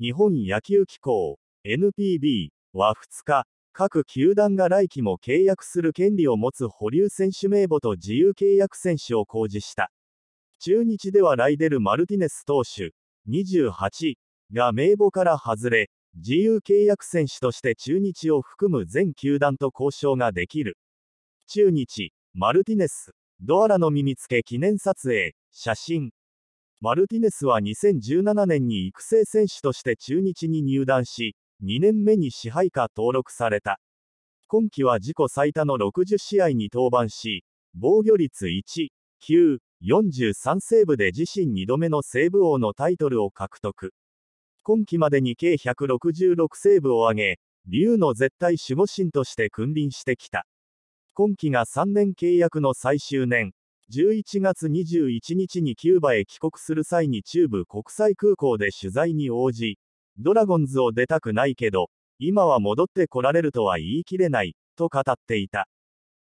日本野球機構 NPB は2日、各球団が来季も契約する権利を持つ保留選手名簿と自由契約選手を公示した。中日ではライデル・マルティネス投手28が名簿から外れ、自由契約選手として中日を含む全球団と交渉ができる。中日、マルティネス、ドアラの耳つけ記念撮影、写真、マルティネスは2017年に育成選手として中日に入団し、2年目に支配下登録された。今季は自己最多の60試合に登板し、防御率1、9、43セーブで自身2度目のセーブ王のタイトルを獲得。今季までに計166セーブを挙げ、竜の絶対守護神として君臨してきた。今季が3年契約の最終年、11月21日にキューバへ帰国する際に中部国際空港で取材に応じ、ドラゴンズを出たくないけど、今は戻ってこられるとは言い切れない、と語っていた。